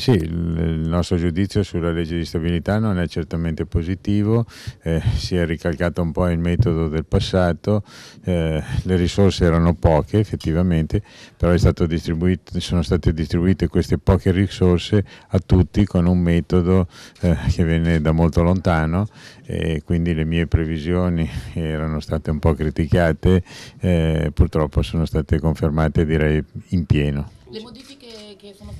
Sì, il nostro giudizio sulla legge di stabilità non è certamente positivo, eh, si è ricalcato un po' il metodo del passato, eh, le risorse erano poche effettivamente, però sono state distribuite queste poche risorse a tutti con un metodo eh, che viene da molto lontano e quindi le mie previsioni erano state un po' criticate, eh, purtroppo sono state confermate direi in pieno. Le modifiche che sono